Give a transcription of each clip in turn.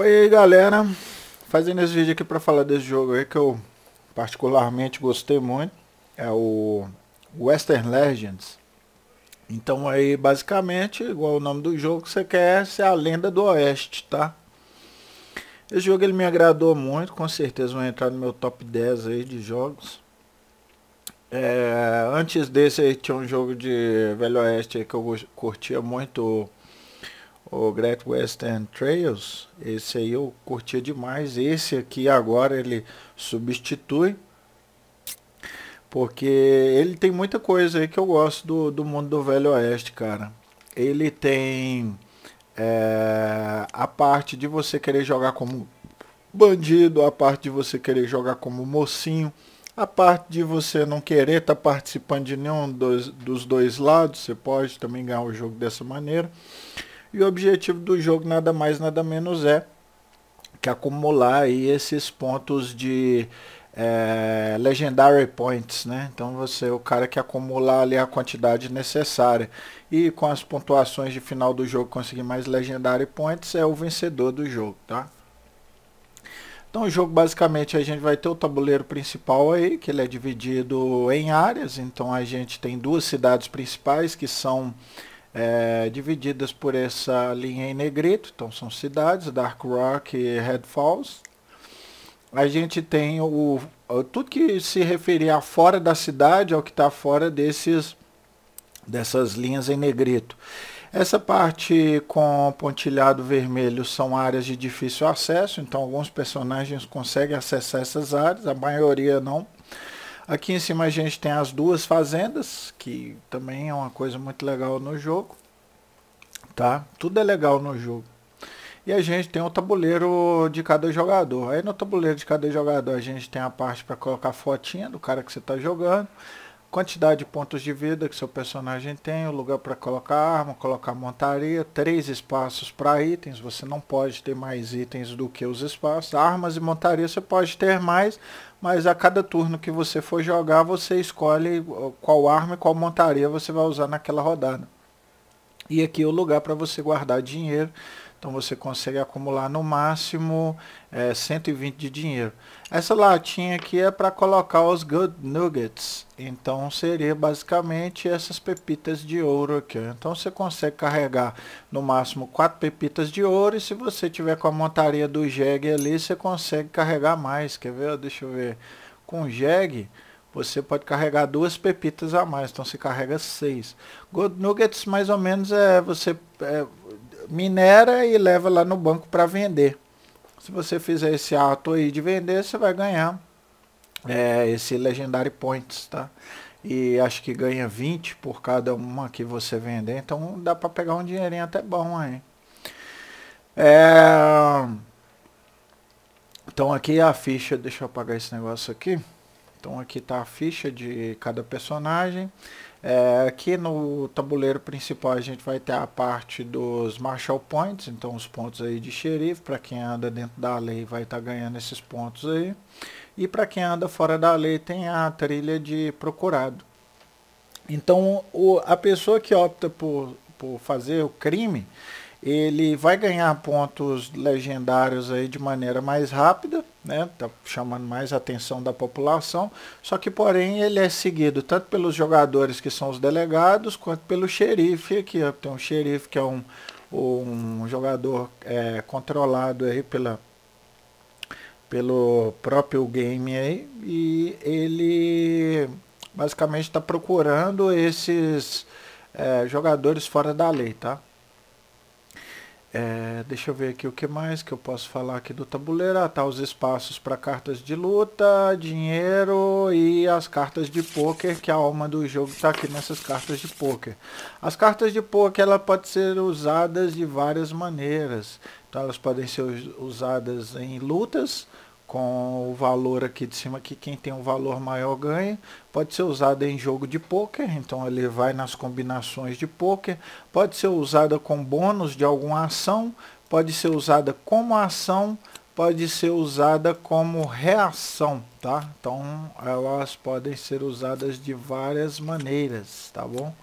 Opa, e aí galera, fazendo esse vídeo aqui para falar desse jogo aí que eu particularmente gostei muito, é o Western Legends. Então aí basicamente, igual o nome do jogo, você quer ser a lenda do oeste, tá? Esse jogo ele me agradou muito, com certeza vai entrar no meu top 10 aí de jogos. É, antes desse aí tinha um jogo de Velho Oeste que eu curtia muito o Great Western Trails, esse aí eu curtia demais. Esse aqui agora ele substitui, porque ele tem muita coisa aí que eu gosto do, do mundo do Velho Oeste, cara. Ele tem é, a parte de você querer jogar como bandido, a parte de você querer jogar como mocinho, a parte de você não querer estar tá participando de nenhum dos, dos dois lados. Você pode também ganhar o jogo dessa maneira. E o objetivo do jogo nada mais nada menos é que acumular aí esses pontos de é, legendary points, né? Então você é o cara que acumular ali a quantidade necessária e com as pontuações de final do jogo conseguir mais legendary points é o vencedor do jogo, tá? Então o jogo basicamente a gente vai ter o tabuleiro principal aí, que ele é dividido em áreas, então a gente tem duas cidades principais que são é, divididas por essa linha em negrito, então são cidades, Dark Rock e Red Falls. A gente tem o, tudo que se referir a fora da cidade, ao é que está fora desses, dessas linhas em negrito. Essa parte com pontilhado vermelho são áreas de difícil acesso, então alguns personagens conseguem acessar essas áreas, a maioria não. Aqui em cima a gente tem as duas fazendas, que também é uma coisa muito legal no jogo. Tá? Tudo é legal no jogo. E a gente tem o tabuleiro de cada jogador. Aí no tabuleiro de cada jogador a gente tem a parte para colocar fotinha do cara que você está jogando quantidade de pontos de vida que seu personagem tem, o lugar para colocar arma, colocar montaria, três espaços para itens, você não pode ter mais itens do que os espaços, armas e montaria você pode ter mais, mas a cada turno que você for jogar, você escolhe uh, qual arma e qual montaria você vai usar naquela rodada. E aqui é o lugar para você guardar dinheiro, então você consegue acumular no máximo é, 120 de dinheiro. Essa latinha aqui é para colocar os Good Nuggets. Então seria basicamente essas pepitas de ouro aqui. Então você consegue carregar no máximo 4 pepitas de ouro. E se você tiver com a montaria do Jeg ali, você consegue carregar mais. Quer ver? Deixa eu ver. Com Jeg você pode carregar duas pepitas a mais, então você carrega seis. Gold Nuggets mais ou menos é você é, minera e leva lá no banco para vender. Se você fizer esse ato aí de vender, você vai ganhar é, esse Legendary Points, tá? E acho que ganha 20 por cada uma que você vender, então dá para pegar um dinheirinho até bom aí. É... Então aqui é a ficha, deixa eu apagar esse negócio aqui. Então aqui tá a ficha de cada personagem. É, aqui no tabuleiro principal a gente vai ter a parte dos Marshall Points, então os pontos aí de xerife, para quem anda dentro da lei vai estar tá ganhando esses pontos aí. E para quem anda fora da lei tem a trilha de procurado. Então o, a pessoa que opta por, por fazer o crime, ele vai ganhar pontos legendários aí de maneira mais rápida, né? Tá chamando mais atenção da população. Só que porém ele é seguido tanto pelos jogadores que são os delegados quanto pelo xerife aqui. Ó. É, tem um xerife que é um, um jogador é, controlado aí pela pelo próprio game aí e ele basicamente está procurando esses é, jogadores fora da lei, tá? É, deixa eu ver aqui o que mais que eu posso falar aqui do tabuleiro. Ah, tá os espaços para cartas de luta, dinheiro e as cartas de poker, que a alma do jogo está aqui nessas cartas de poker. As cartas de poker ela pode ser usadas de várias maneiras. Então elas podem ser usadas em lutas, com o valor aqui de cima que quem tem um valor maior ganha. Pode ser usada em jogo de poker, então ele vai nas combinações de poker. Pode ser usada com bônus de alguma ação, pode ser usada como ação, pode ser usada como reação, tá? Então elas podem ser usadas de várias maneiras, tá bom?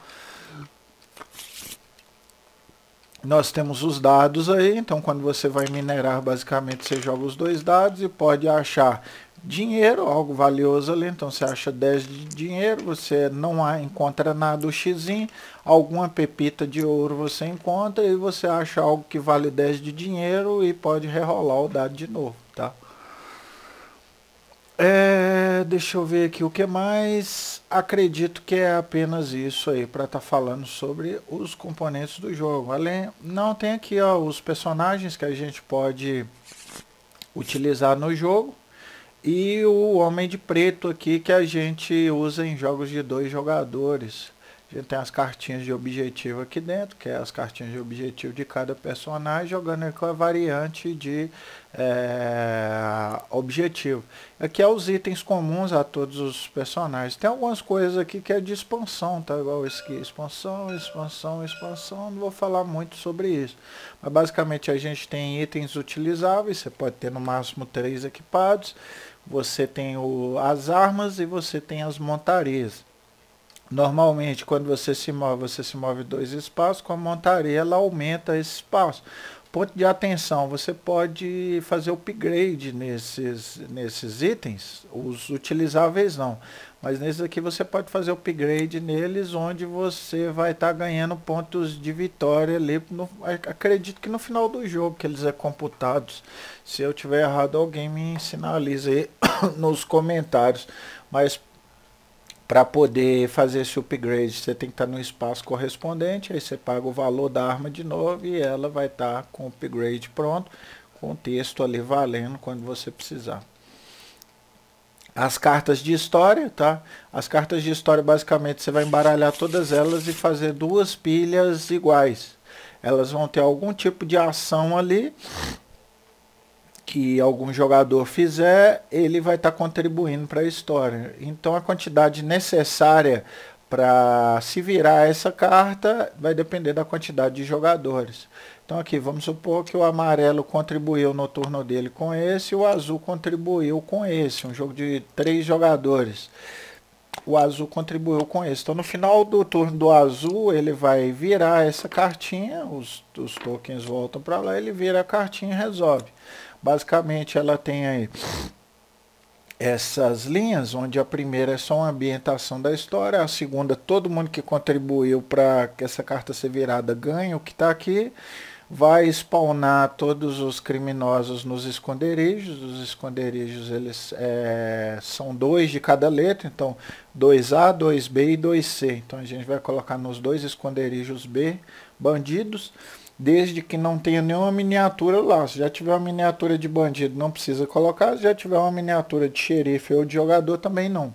Nós temos os dados aí, então quando você vai minerar, basicamente você joga os dois dados e pode achar dinheiro, algo valioso ali, então você acha 10 de dinheiro, você não encontra nada o xizinho, alguma pepita de ouro você encontra e você acha algo que vale 10 de dinheiro e pode rerolar o dado de novo, tá? É, deixa eu ver aqui o que mais. Acredito que é apenas isso aí para estar tá falando sobre os componentes do jogo. Além, não tem aqui ó, os personagens que a gente pode utilizar no jogo e o Homem de Preto aqui que a gente usa em jogos de dois jogadores. A gente tem as cartinhas de objetivo aqui dentro, que é as cartinhas de objetivo de cada personagem, jogando com a variante de é, objetivo. Aqui é os itens comuns a todos os personagens. Tem algumas coisas aqui que é de expansão, tá? Igual esse aqui, expansão, expansão, expansão. Não vou falar muito sobre isso. Mas basicamente a gente tem itens utilizáveis, você pode ter no máximo três equipados. Você tem o, as armas e você tem as montarias. Normalmente, quando você se move, você se move dois espaços, com a montaria ela aumenta esse espaço. Ponto de atenção, você pode fazer upgrade nesses, nesses itens, os utilizáveis não. Mas nesses aqui você pode fazer upgrade neles, onde você vai estar tá ganhando pontos de vitória ali. No, acredito que no final do jogo, que eles é computados. Se eu tiver errado, alguém me sinaliza aí nos comentários. Mas para poder fazer esse upgrade, você tem que estar tá no espaço correspondente, aí você paga o valor da arma de novo e ela vai estar tá com o upgrade pronto, com o texto ali valendo quando você precisar. As cartas de história, tá? As cartas de história, basicamente, você vai embaralhar todas elas e fazer duas pilhas iguais. Elas vão ter algum tipo de ação ali que algum jogador fizer, ele vai estar tá contribuindo para a história. Então a quantidade necessária para se virar essa carta vai depender da quantidade de jogadores. Então aqui vamos supor que o amarelo contribuiu no turno dele com esse, o azul contribuiu com esse, um jogo de três jogadores o azul contribuiu com isso. Então no final do turno do azul, ele vai virar essa cartinha, os, os tokens voltam para lá, ele vira a cartinha e resolve. Basicamente ela tem aí essas linhas, onde a primeira é só uma ambientação da história, a segunda todo mundo que contribuiu para que essa carta ser virada ganha o que está aqui, vai spawnar todos os criminosos nos esconderijos. Os esconderijos eles é, são dois de cada letra, então 2A, 2B e 2C. Então a gente vai colocar nos dois esconderijos B bandidos, desde que não tenha nenhuma miniatura lá. Se já tiver uma miniatura de bandido, não precisa colocar. Se já tiver uma miniatura de xerife ou de jogador, também não.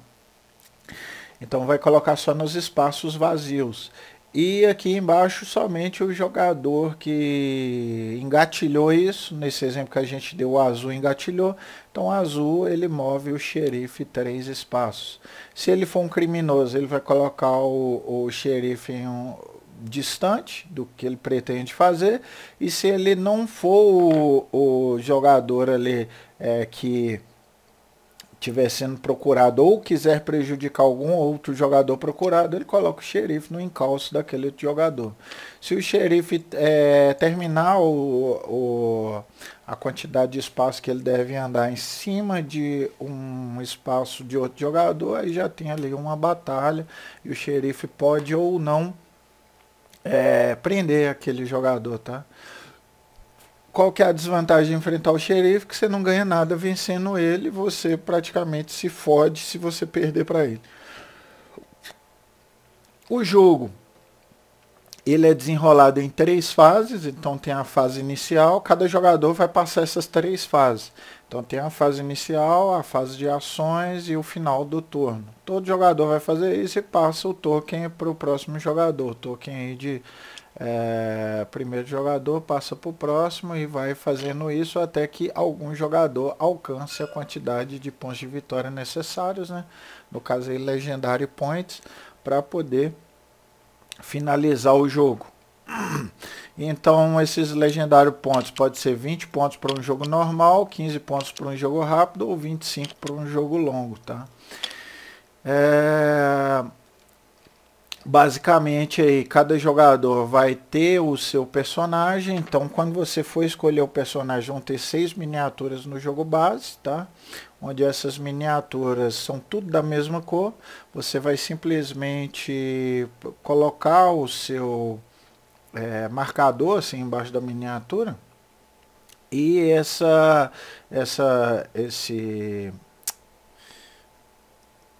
Então vai colocar só nos espaços vazios. E aqui embaixo somente o jogador que engatilhou isso, nesse exemplo que a gente deu, o azul engatilhou, então azul ele move o xerife três espaços. Se ele for um criminoso, ele vai colocar o, o xerife um, distante do que ele pretende fazer, e se ele não for o, o jogador ali é, que estiver sendo procurado ou quiser prejudicar algum outro jogador procurado, ele coloca o xerife no encalço daquele outro jogador. Se o xerife é, terminar o, o, a quantidade de espaço que ele deve andar em cima de um espaço de outro jogador, aí já tem ali uma batalha e o xerife pode ou não é, prender aquele jogador, tá? Qual que é a desvantagem de enfrentar o xerife? Que você não ganha nada vencendo ele, você praticamente se fode se você perder para ele. O jogo ele é desenrolado em três fases, então tem a fase inicial, cada jogador vai passar essas três fases. Então tem a fase inicial, a fase de ações e o final do turno. Todo jogador vai fazer isso e passa o token para o próximo jogador, token de é, primeiro jogador passa para o próximo e vai fazendo isso até que algum jogador alcance a quantidade de pontos de vitória necessários, né? no caso aí Legendary Points, para poder finalizar o jogo. Então esses legendários pontos pode ser 20 pontos para um jogo normal, 15 pontos para um jogo rápido ou 25 para um jogo longo, tá? É... Basicamente aí cada jogador vai ter o seu personagem, então quando você for escolher o personagem vão ter seis miniaturas no jogo base, tá? Onde essas miniaturas são tudo da mesma cor, você vai simplesmente colocar o seu é, marcador assim embaixo da miniatura e essa essa esse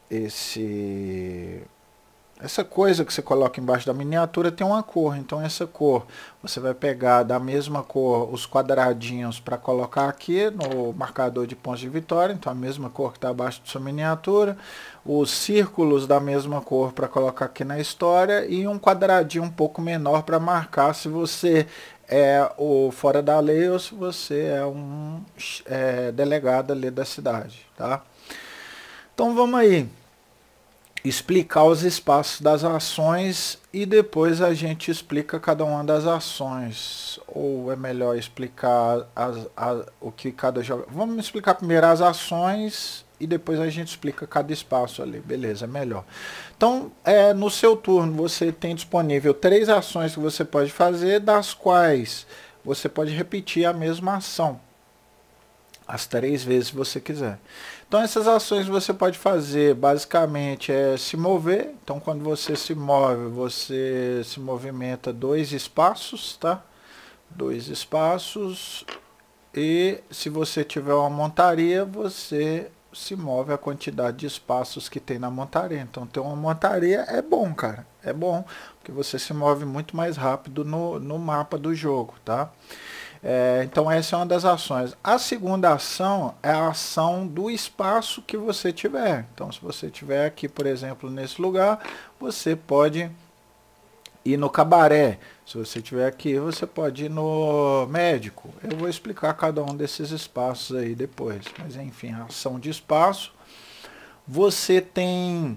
esse essa coisa que você coloca embaixo da miniatura tem uma cor, então essa cor você vai pegar da mesma cor os quadradinhos para colocar aqui no marcador de pontos de vitória, então a mesma cor que está abaixo da sua miniatura, os círculos da mesma cor para colocar aqui na história e um quadradinho um pouco menor para marcar se você é o fora da lei ou se você é um é, delegado ali da cidade, tá? Então vamos aí explicar os espaços das ações e depois a gente explica cada uma das ações. Ou é melhor explicar as, a, o que cada joga. Vamos explicar primeiro as ações e depois a gente explica cada espaço ali. Beleza, melhor. Então, é, no seu turno você tem disponível três ações que você pode fazer, das quais você pode repetir a mesma ação. As três vezes se você quiser. Então essas ações você pode fazer basicamente é se mover. Então quando você se move, você se movimenta dois espaços, tá? Dois espaços. E se você tiver uma montaria, você se move a quantidade de espaços que tem na montaria. Então ter uma montaria é bom, cara. É bom, porque você se move muito mais rápido no, no mapa do jogo, tá? É, então essa é uma das ações. A segunda ação é a ação do espaço que você tiver. Então se você tiver aqui, por exemplo, nesse lugar, você pode ir no cabaré. Se você tiver aqui, você pode ir no médico. Eu vou explicar cada um desses espaços aí depois. Mas enfim, a ação de espaço. Você tem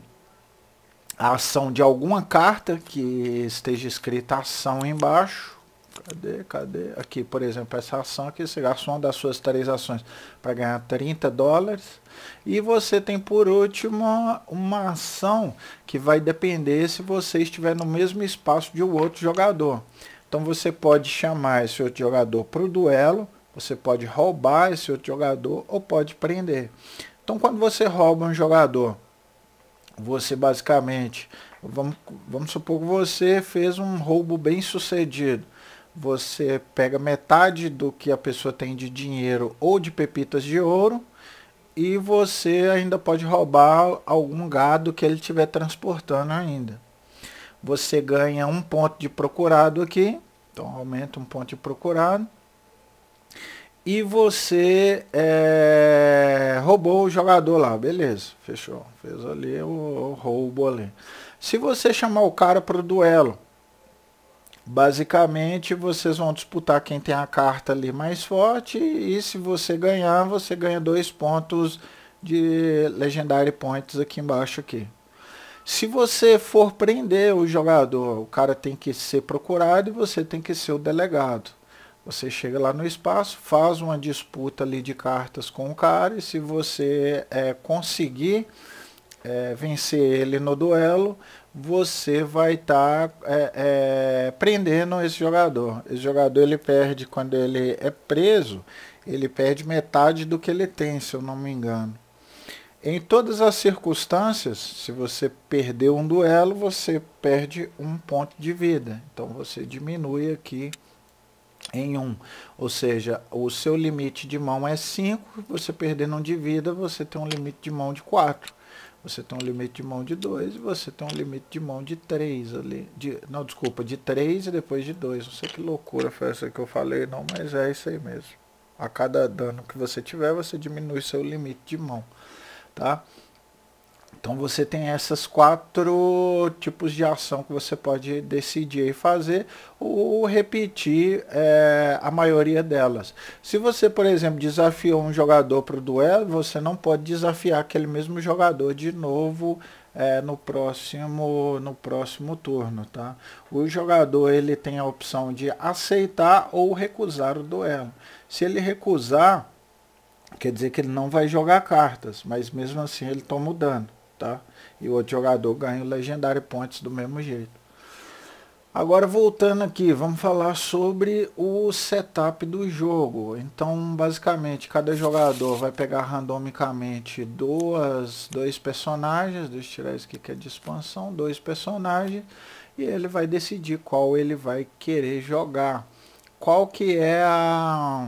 a ação de alguma carta que esteja escrita ação embaixo Cadê, cadê? Aqui, por exemplo, essa ação aqui você a uma das suas três ações para ganhar 30 dólares. E você tem, por último, uma ação que vai depender se você estiver no mesmo espaço de um outro jogador. Então você pode chamar esse outro jogador para o duelo, você pode roubar esse outro jogador ou pode prender. Então quando você rouba um jogador, você basicamente, vamos, vamos supor que você fez um roubo bem sucedido você pega metade do que a pessoa tem de dinheiro ou de pepitas de ouro e você ainda pode roubar algum gado que ele estiver transportando ainda. Você ganha um ponto de procurado aqui, então aumenta um ponto de procurado. E você é, roubou o jogador lá, beleza, fechou. Fez ali o, o roubo ali. Se você chamar o cara para o duelo, Basicamente, vocês vão disputar quem tem a carta ali mais forte e se você ganhar, você ganha dois pontos de Legendary Points aqui embaixo aqui. Se você for prender o jogador, o cara tem que ser procurado e você tem que ser o delegado. Você chega lá no espaço, faz uma disputa ali de cartas com o cara e se você é, conseguir é, vencer ele no duelo, você vai estar tá, é, é, prendendo esse jogador. Esse jogador ele perde quando ele é preso, ele perde metade do que ele tem, se eu não me engano. Em todas as circunstâncias, se você perdeu um duelo, você perde um ponto de vida. Então você diminui aqui em 1. Um. Ou seja, o seu limite de mão é 5, você perdendo um de vida, você tem um limite de mão de 4. Você tem um limite de mão de 2 e você tem um limite de mão de 3 ali. De, não, desculpa, de 3 e depois de 2. Não sei que loucura foi essa que eu falei, não, mas é isso aí mesmo. A cada dano que você tiver, você diminui seu limite de mão, tá? Então você tem essas quatro tipos de ação que você pode decidir fazer ou repetir é, a maioria delas. Se você, por exemplo, desafiou um jogador para o duelo, você não pode desafiar aquele mesmo jogador de novo é, no próximo no próximo turno, tá? O jogador ele tem a opção de aceitar ou recusar o duelo. Se ele recusar, quer dizer que ele não vai jogar cartas, mas mesmo assim ele toma o dano tá? E o outro jogador ganha o Legendary Points do mesmo jeito. Agora voltando aqui, vamos falar sobre o setup do jogo. Então, basicamente, cada jogador vai pegar randomicamente duas, dois personagens, deixa eu tirar isso aqui que é de expansão, dois personagens, e ele vai decidir qual ele vai querer jogar. Qual que é a...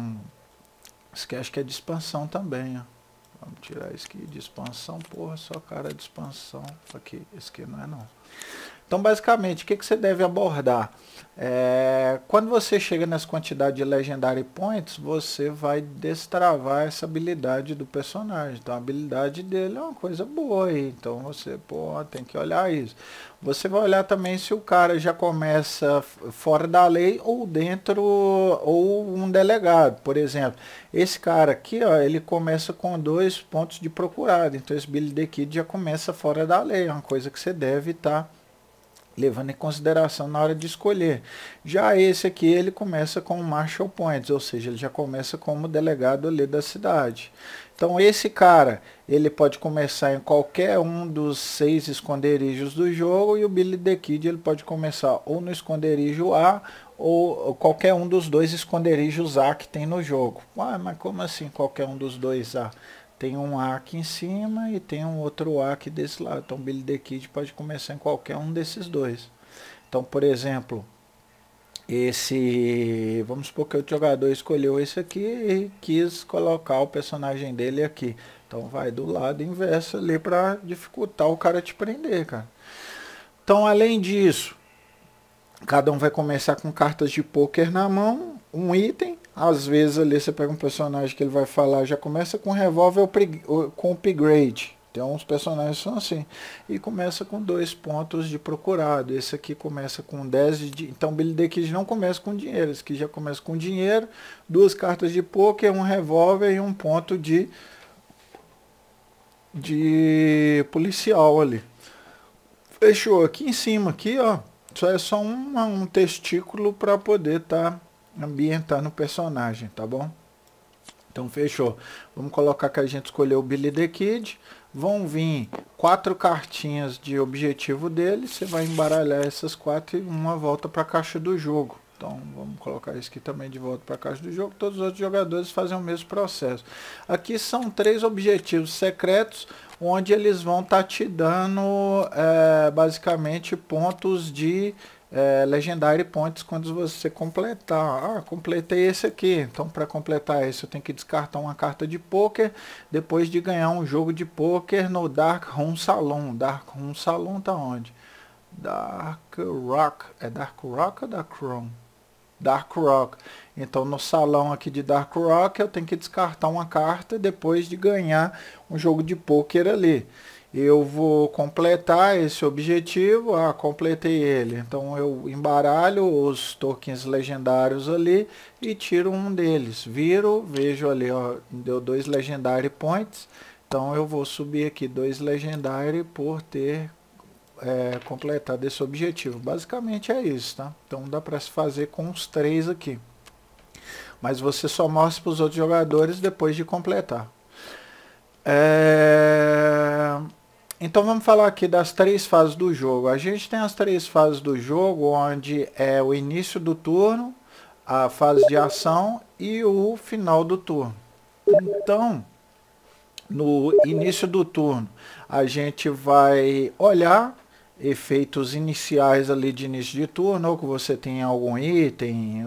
Esquece que é de expansão também, ó. Vamos tirar isso aqui de expansão, porra, só cara de expansão. Aqui, esse aqui não é não. Então, basicamente, o que, que você deve abordar? É, quando você chega nessa quantidade de Legendary Points, você vai destravar essa habilidade do personagem. Então a habilidade dele é uma coisa boa. Aí. Então você pô, tem que olhar isso. Você vai olhar também se o cara já começa fora da lei ou dentro, ou um delegado, por exemplo. Esse cara aqui, ó, ele começa com dois pontos de procurado. Então esse Billy the Kid já começa fora da lei. É uma coisa que você deve estar... Tá levando em consideração na hora de escolher. Já esse aqui, ele começa com Marshall Points, ou seja, ele já começa como delegado ali da cidade. Então esse cara, ele pode começar em qualquer um dos seis esconderijos do jogo e o Billy the Kid ele pode começar ou no esconderijo A ou qualquer um dos dois esconderijos A que tem no jogo. Ah, mas como assim qualquer um dos dois A? tem um A aqui em cima e tem um outro A aqui desse lado. Então, Billy the Kid pode começar em qualquer um desses dois. Então, por exemplo, esse, vamos supor que o jogador escolheu esse aqui e quis colocar o personagem dele aqui. Então, vai do lado inverso ali para dificultar o cara te prender, cara. Então, além disso, cada um vai começar com cartas de poker na mão, um item, às vezes ali você pega um personagem que ele vai falar, já começa com revólver com upgrade. Tem uns personagens são assim. E começa com dois pontos de procurado. Esse aqui começa com 10 de. Então Billy the Kid não começa com dinheiro. Esse aqui já começa com dinheiro, duas cartas de poker, um revólver e um ponto de. de policial ali. Fechou. Aqui em cima, aqui, ó. Só é só um, um testículo para poder estar. Tá ambientar no personagem, tá bom? Então fechou. Vamos colocar que a gente escolheu o Billy the Kid. Vão vir quatro cartinhas de objetivo dele. Você vai embaralhar essas quatro e uma volta para a caixa do jogo. Então vamos colocar isso aqui também de volta para a caixa do jogo. Todos os outros jogadores fazem o mesmo processo. Aqui são três objetivos secretos, onde eles vão estar tá te dando é, basicamente pontos de é, Legendary Points quando você completar. Ah, completei esse aqui. Então, para completar esse, eu tenho que descartar uma carta de poker depois de ganhar um jogo de poker no Dark Room Salon. Dark Room Salon tá onde? Dark Rock. É Dark Rock ou Dark Room? Dark Rock. Então no salão aqui de Dark Rock eu tenho que descartar uma carta depois de ganhar um jogo de poker ali eu vou completar esse objetivo, ah, completei ele. Então eu embaralho os tokens legendários ali e tiro um deles. Viro, vejo ali, ó, deu dois legendary points. Então eu vou subir aqui dois legendary por ter é, completado esse objetivo. Basicamente é isso, tá? Então dá para se fazer com os três aqui. Mas você só mostra para os outros jogadores depois de completar. É então vamos falar aqui das três fases do jogo. A gente tem as três fases do jogo, onde é o início do turno, a fase de ação e o final do turno. Então, no início do turno, a gente vai olhar efeitos iniciais ali de início de turno, ou que você tem algum item,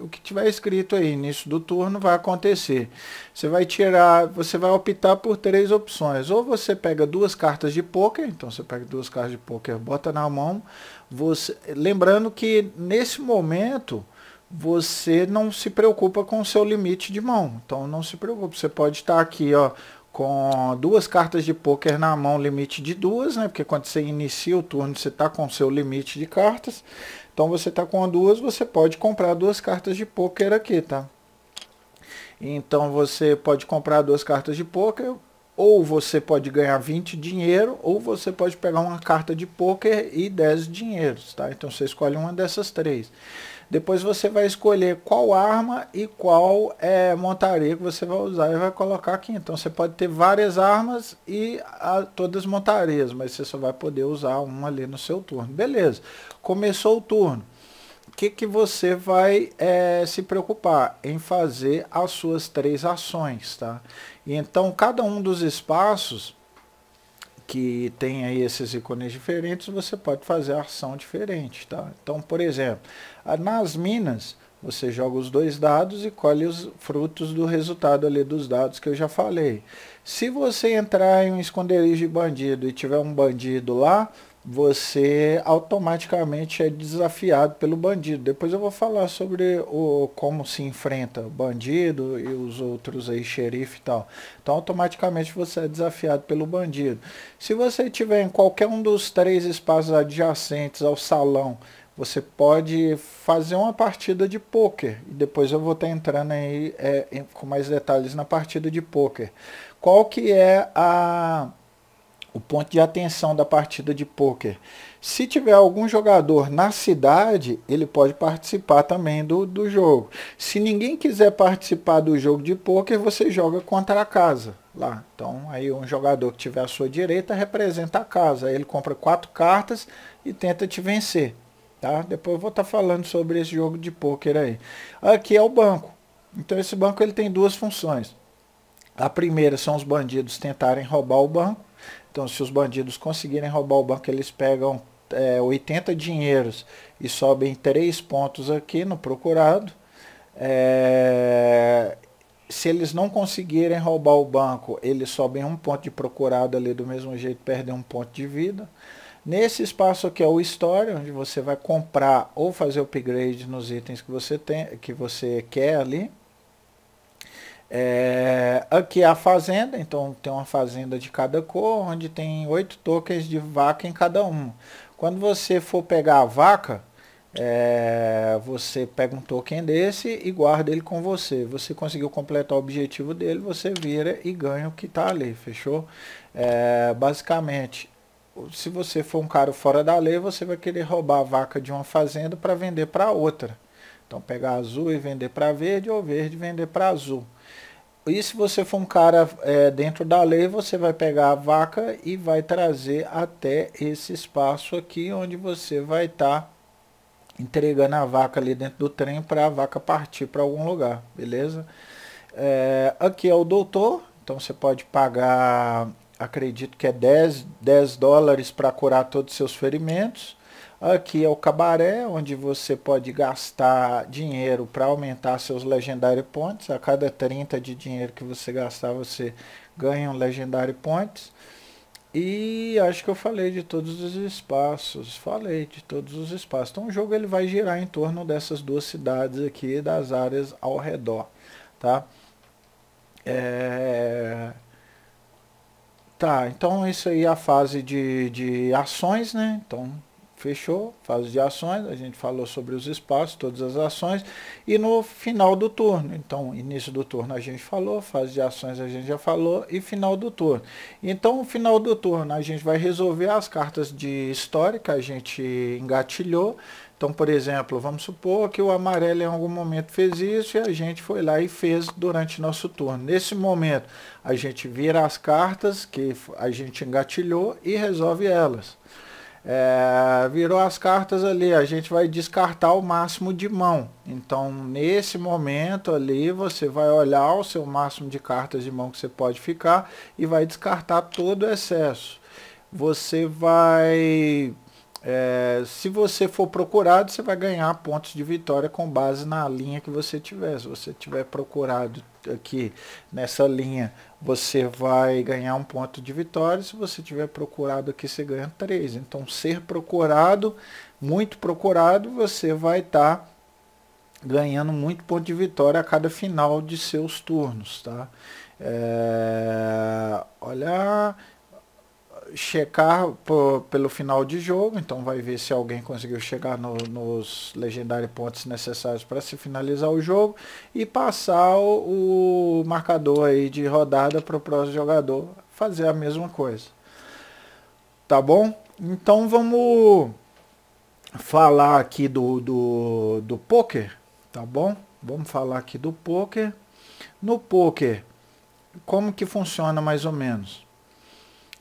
o que tiver escrito aí, início do turno vai acontecer. Você vai tirar, você vai optar por três opções. Ou você pega duas cartas de poker, então você pega duas cartas de poker, bota na mão, você, lembrando que nesse momento você não se preocupa com o seu limite de mão. Então não se preocupe, você pode estar aqui, ó, com duas cartas de pôquer na mão, limite de duas, né? Porque quando você inicia o turno, você está com seu limite de cartas. Então você está com duas, você pode comprar duas cartas de pôquer aqui, tá? Então você pode comprar duas cartas de pôquer, ou você pode ganhar 20 dinheiro, ou você pode pegar uma carta de poker e 10 dinheiros, tá? Então você escolhe uma dessas três. Depois você vai escolher qual arma e qual é, montaria que você vai usar e vai colocar aqui. Então você pode ter várias armas e a, ah, todas montarias, mas você só vai poder usar uma ali no seu turno. Beleza, começou o turno. O que, que você vai é, se preocupar? Em fazer as suas três ações, tá? então cada um dos espaços que tem aí esses ícones diferentes, você pode fazer a ação diferente, tá? Então, por exemplo, nas minas, você joga os dois dados e colhe os frutos do resultado ali dos dados que eu já falei. Se você entrar em um esconderijo de bandido e tiver um bandido lá, você automaticamente é desafiado pelo bandido. Depois eu vou falar sobre o, como se enfrenta o bandido e os outros aí, xerife e tal. Então automaticamente você é desafiado pelo bandido. Se você tiver em qualquer um dos três espaços adjacentes ao salão, você pode fazer uma partida de pôquer. E depois eu vou estar entrando aí é, com mais detalhes na partida de pôquer. Qual que é a o ponto de atenção da partida de pôquer. Se tiver algum jogador na cidade, ele pode participar também do, do jogo. Se ninguém quiser participar do jogo de pôquer, você joga contra a casa lá. Então, aí um jogador que tiver à sua direita representa a casa. Aí ele compra quatro cartas e tenta te vencer. Tá? Depois eu vou estar tá falando sobre esse jogo de pôquer aí. Aqui é o banco. Então esse banco ele tem duas funções. A primeira são os bandidos tentarem roubar o banco então, se os bandidos conseguirem roubar o banco, eles pegam é, 80 dinheiros e sobem 3 pontos aqui no procurado. É, se eles não conseguirem roubar o banco, eles sobem um ponto de procurado ali do mesmo jeito, perdem um ponto de vida. Nesse espaço aqui é o Story, onde você vai comprar ou fazer upgrade nos itens que você, tem, que você quer ali. É, aqui é a fazenda, então tem uma fazenda de cada cor, onde tem oito tokens de vaca em cada um. Quando você for pegar a vaca, é, você pega um token desse e guarda ele com você. Você conseguiu completar o objetivo dele, você vira e ganha o que está ali, fechou? É, basicamente, se você for um cara fora da lei, você vai querer roubar a vaca de uma fazenda para vender para outra. Então pegar azul e vender para verde ou verde e vender para azul. E se você for um cara é, dentro da lei, você vai pegar a vaca e vai trazer até esse espaço aqui, onde você vai estar tá entregando a vaca ali dentro do trem para a vaca partir para algum lugar, beleza? É, aqui é o doutor, então você pode pagar, acredito que é 10, 10 dólares para curar todos os seus ferimentos. Aqui é o cabaré, onde você pode gastar dinheiro para aumentar seus Legendary Points. A cada 30 de dinheiro que você gastar, você ganha um Legendary Points. E acho que eu falei de todos os espaços. Falei de todos os espaços. Então o jogo ele vai girar em torno dessas duas cidades aqui, das áreas ao redor. Tá? É... Tá, então isso aí é a fase de, de ações, né? Então fechou, fase de ações, a gente falou sobre os espaços, todas as ações, e no final do turno, então início do turno a gente falou, fase de ações a gente já falou, e final do turno. Então, no final do turno a gente vai resolver as cartas de história que a gente engatilhou, então, por exemplo, vamos supor que o amarelo em algum momento fez isso e a gente foi lá e fez durante nosso turno. Nesse momento, a gente vira as cartas que a gente engatilhou e resolve elas. É, virou as cartas ali, a gente vai descartar o máximo de mão. Então, nesse momento ali, você vai olhar o seu máximo de cartas de mão que você pode ficar e vai descartar todo o excesso. Você vai é, se você for procurado, você vai ganhar pontos de vitória com base na linha que você tiver. Se você tiver procurado aqui nessa linha, você vai ganhar um ponto de vitória. Se você tiver procurado aqui, você ganha três. Então, ser procurado, muito procurado, você vai estar tá ganhando muito ponto de vitória a cada final de seus turnos, tá? É, olha checar por, pelo final de jogo, então vai ver se alguém conseguiu chegar no, nos legendários pontos necessários para se finalizar o jogo e passar o, o marcador aí de rodada para o próximo jogador fazer a mesma coisa. Tá bom? Então vamos falar aqui do, do, do poker, tá bom? Vamos falar aqui do poker. No poker, como que funciona mais ou menos?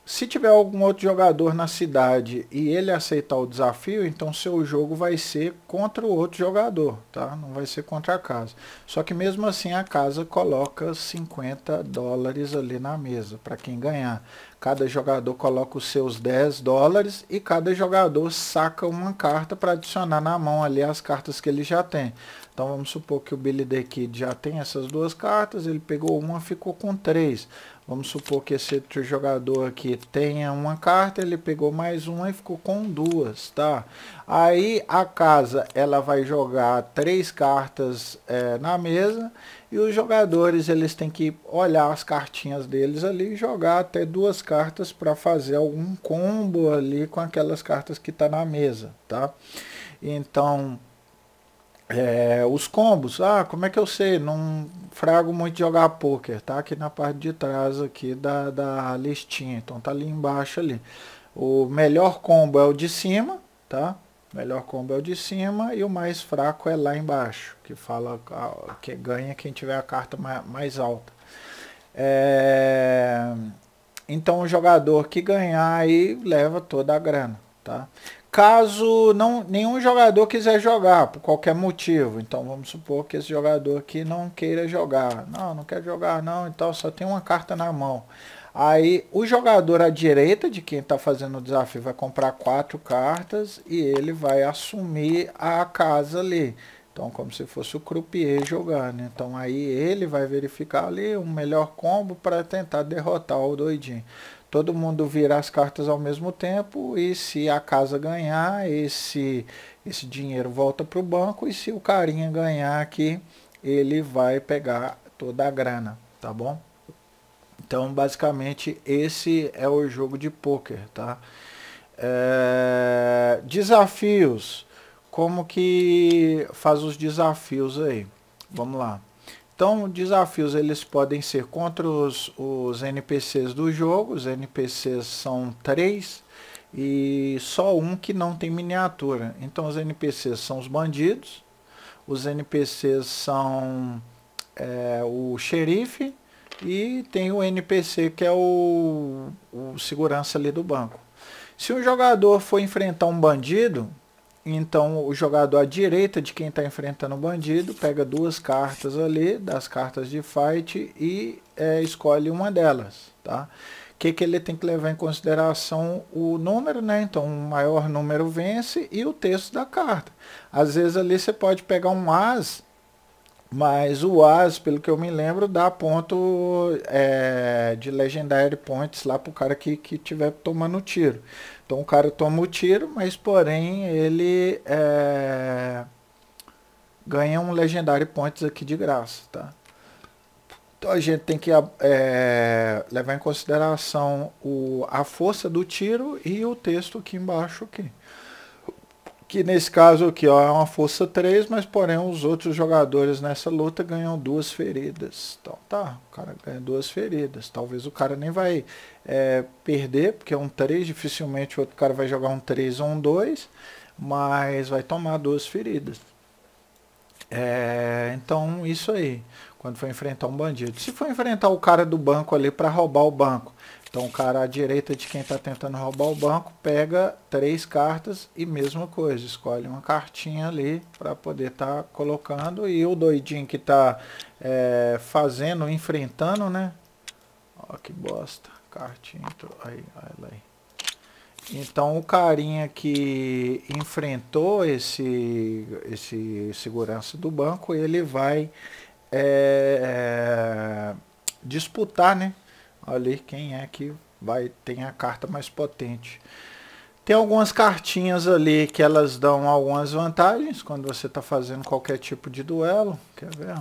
Se tiver algum outro jogador na cidade e ele aceitar o desafio, então seu jogo vai ser contra o outro jogador, tá? Não vai ser contra a casa. Só que mesmo assim a casa coloca 50 dólares ali na mesa para quem ganhar. Cada jogador coloca os seus 10 dólares e cada jogador saca uma carta para adicionar na mão ali as cartas que ele já tem. Então vamos supor que o Billy the Kid já tem essas duas cartas, ele pegou uma, ficou com três. Vamos supor que esse jogador aqui tenha uma carta, ele pegou mais uma e ficou com duas, tá? Aí a casa ela vai jogar três cartas é, na mesa e os jogadores eles têm que olhar as cartinhas deles ali e jogar até duas cartas para fazer algum combo ali com aquelas cartas que tá na mesa, tá? Então é, os combos, ah, como é que eu sei? Não frago muito jogar poker, tá aqui na parte de trás aqui da, da listinha, então tá ali embaixo ali. O melhor combo é o de cima, tá? melhor combo é o de cima e o mais fraco é lá embaixo, que fala que ganha quem tiver a carta mais alta. É, então o jogador que ganhar aí leva toda a grana, tá? caso não, nenhum jogador quiser jogar por qualquer motivo. Então vamos supor que esse jogador aqui não queira jogar. Não, não quer jogar não, então só tem uma carta na mão. Aí o jogador à direita de quem está fazendo o desafio vai comprar quatro cartas e ele vai assumir a casa ali. Então como se fosse o croupier jogando. Então aí ele vai verificar ali o melhor combo para tentar derrotar o doidinho todo mundo virar as cartas ao mesmo tempo e se a casa ganhar, esse, esse dinheiro volta para o banco e se o carinha ganhar aqui, ele vai pegar toda a grana, tá bom? Então, basicamente, esse é o jogo de pôquer, tá? É, desafios. Como que faz os desafios aí? Vamos lá. Então, desafios eles podem ser contra os, os NPCs do jogo, os NPCs são três e só um que não tem miniatura. Então, os NPCs são os bandidos, os NPCs são é, o xerife e tem o NPC que é o, o segurança ali do banco. Se um jogador for enfrentar um bandido, então o jogador à direita de quem está enfrentando o bandido pega duas cartas ali, das cartas de fight, e é, escolhe uma delas. Tá? que, que ele tem que levar em consideração o número, né? Então, o maior número vence e o texto da carta. Às vezes ali você pode pegar um as mas o As, pelo que eu me lembro, dá ponto é, de Legendary Points lá pro cara que, que tiver tomando tiro. Então o cara toma o tiro, mas porém ele é, ganha um Legendary Points aqui de graça, tá? Então a gente tem que é, levar em consideração o, a força do tiro e o texto aqui embaixo aqui que nesse caso aqui ó, é uma força 3, mas porém os outros jogadores nessa luta ganham duas feridas. Então tá, o cara ganha duas feridas. Talvez o cara nem vai é, perder, porque é um 3, dificilmente o outro cara vai jogar um 3 ou um 2, mas vai tomar duas feridas. É, então isso aí, quando for enfrentar um bandido. Se for enfrentar o cara do banco ali para roubar o banco, então o cara à direita de quem está tentando roubar o banco pega três cartas e mesma coisa, escolhe uma cartinha ali para poder estar tá colocando e o doidinho que está é, fazendo, enfrentando, né? Ó que bosta, cartinha, aí, aí, aí. Então o carinha que enfrentou esse, esse segurança do banco, ele vai é, é disputar, né? ali quem é que vai tem a carta mais potente. Tem algumas cartinhas ali que elas dão algumas vantagens quando você está fazendo qualquer tipo de duelo. Quer ver?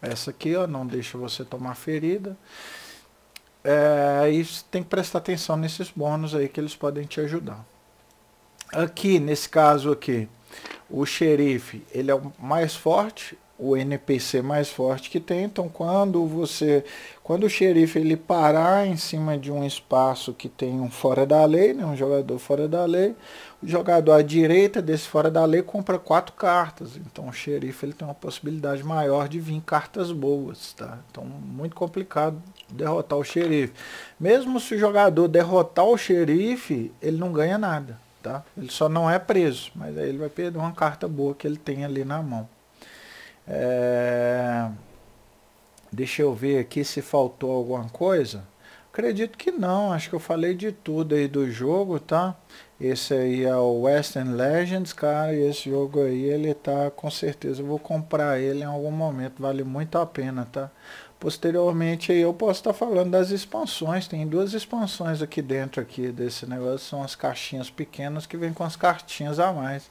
Essa aqui ó, não deixa você tomar ferida. É, e tem que prestar atenção nesses bônus aí que eles podem te ajudar. Aqui, nesse caso aqui, o xerife ele é o mais forte o NPC mais forte que tem. Então, quando você, quando o xerife ele parar em cima de um espaço que tem um fora da lei, né, um jogador fora da lei, o jogador à direita desse fora da lei compra quatro cartas. Então, o xerife ele tem uma possibilidade maior de vir cartas boas, tá? Então, muito complicado derrotar o xerife. Mesmo se o jogador derrotar o xerife, ele não ganha nada, tá? Ele só não é preso, mas aí ele vai perder uma carta boa que ele tem ali na mão. É... Deixa eu ver aqui se faltou alguma coisa. Acredito que não, acho que eu falei de tudo aí do jogo, tá? Esse aí é o Western Legends, cara, e esse jogo aí, ele tá, com certeza, eu vou comprar ele em algum momento, vale muito a pena, tá? Posteriormente aí eu posso estar tá falando das expansões, tem duas expansões aqui dentro aqui desse negócio, são as caixinhas pequenas que vem com as cartinhas a mais.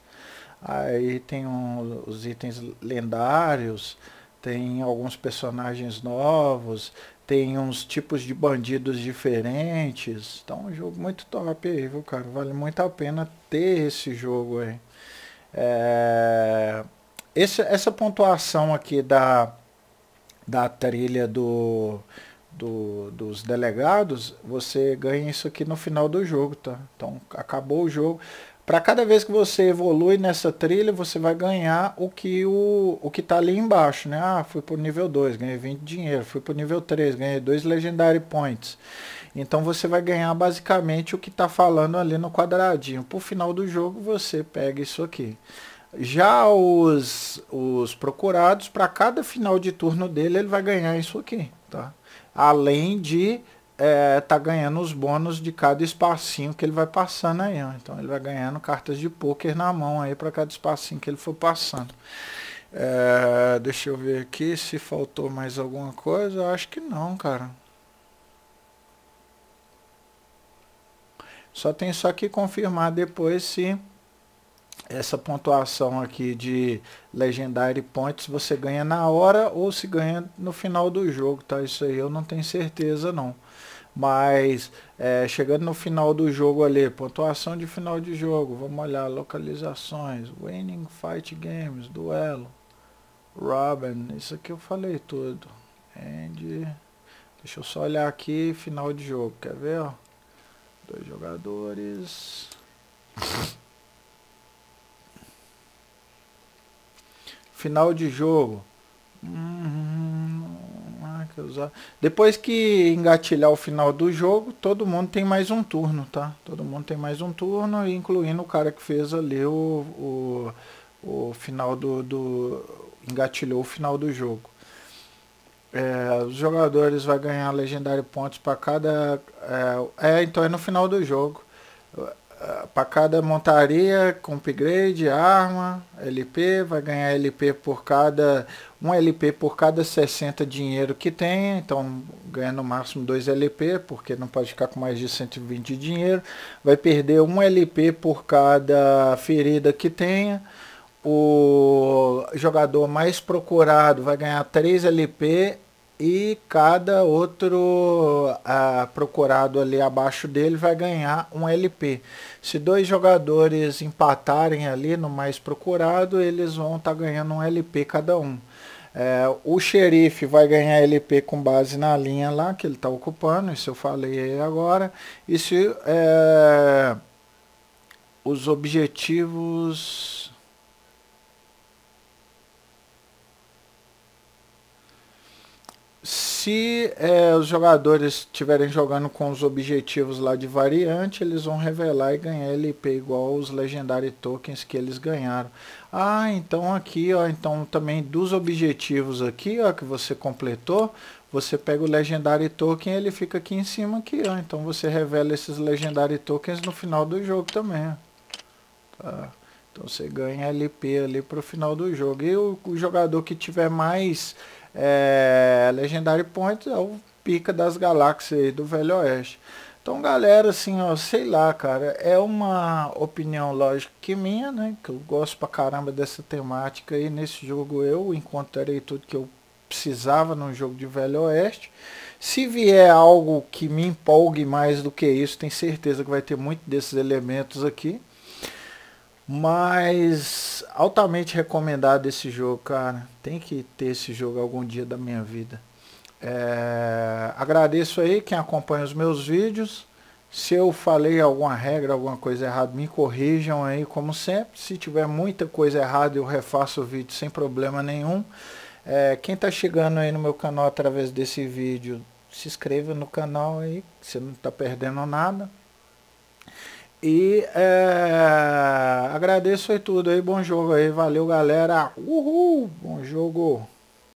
Aí tem um, os itens lendários, tem alguns personagens novos, tem uns tipos de bandidos diferentes. Então, um jogo muito top aí, viu, cara? Vale muito a pena ter esse jogo aí. É... Esse, essa pontuação aqui da, da trilha do, do, dos delegados, você ganha isso aqui no final do jogo, tá? Então, acabou o jogo. Para cada vez que você evolui nessa trilha, você vai ganhar o que o, o que tá ali embaixo, né? Ah, fui pro nível 2, ganhei 20 dinheiro, fui pro nível 3, ganhei 2 legendary points. Então você vai ganhar basicamente o que está falando ali no quadradinho. Por final do jogo você pega isso aqui. Já os, os procurados, para cada final de turno dele, ele vai ganhar isso aqui, tá? Além de é, tá ganhando os bônus de cada espacinho que ele vai passando aí. Ó. Então ele vai ganhando cartas de poker na mão aí para cada espacinho que ele for passando. É, deixa eu ver aqui se faltou mais alguma coisa. Acho que não, cara. Só tem só que confirmar depois se essa pontuação aqui de Legendary Points você ganha na hora ou se ganha no final do jogo, tá? Isso aí eu não tenho certeza não. Mas é, chegando no final do jogo ali, pontuação de final de jogo, vamos olhar localizações, winning fight games, duelo, Robin, isso aqui eu falei tudo. End. Deixa eu só olhar aqui, final de jogo, quer ver? Ó? Dois jogadores. Final de jogo. Uhum. Usar. Depois que engatilhar o final do jogo, todo mundo tem mais um turno, tá? Todo mundo tem mais um turno, incluindo o cara que fez ali o, o, o final do, do. engatilhou o final do jogo. É, os jogadores vai ganhar legendário pontos para cada. É, é, então é no final do jogo para cada é montaria com upgrade, arma, LP, vai ganhar LP por cada um LP por cada 60 dinheiro que tem, então ganha no máximo 2 LP, porque não pode ficar com mais de 120 de dinheiro, vai perder um LP por cada ferida que tenha. O jogador mais procurado vai ganhar 3 LP e cada outro ah, procurado ali abaixo dele vai ganhar um LP. Se dois jogadores empatarem ali no mais procurado, eles vão estar tá ganhando um LP cada um. É, o xerife vai ganhar LP com base na linha lá que ele está ocupando, isso eu falei aí agora. E se é, os objetivos se é, os jogadores estiverem jogando com os objetivos lá de variante, eles vão revelar e ganhar LP igual os Legendary Tokens que eles ganharam. Ah, então aqui, ó, então também dos objetivos aqui, ó, que você completou, você pega o Legendary Token e ele fica aqui em cima aqui, ó. Então você revela esses Legendary Tokens no final do jogo também, tá. Então você ganha LP ali pro final do jogo. E o, o jogador que tiver mais é, Legendary Point é o pica das galáxias do Velho Oeste. Então, galera, assim, ó, sei lá, cara, é uma opinião lógica que minha, né? Que eu gosto pra caramba dessa temática e nesse jogo eu encontrei tudo que eu precisava num jogo de Velho Oeste. Se vier algo que me empolgue mais do que isso, tem certeza que vai ter muito desses elementos aqui. Mas altamente recomendado esse jogo, cara. Tem que ter esse jogo algum dia da minha vida. É, agradeço aí quem acompanha os meus vídeos. Se eu falei alguma regra, alguma coisa errada, me corrijam aí, como sempre. Se tiver muita coisa errada, eu refaço o vídeo sem problema nenhum. É, quem está chegando aí no meu canal através desse vídeo, se inscreva no canal aí, você não está perdendo nada. E é, agradeço aí tudo aí, bom jogo aí, valeu galera, uhul, bom jogo.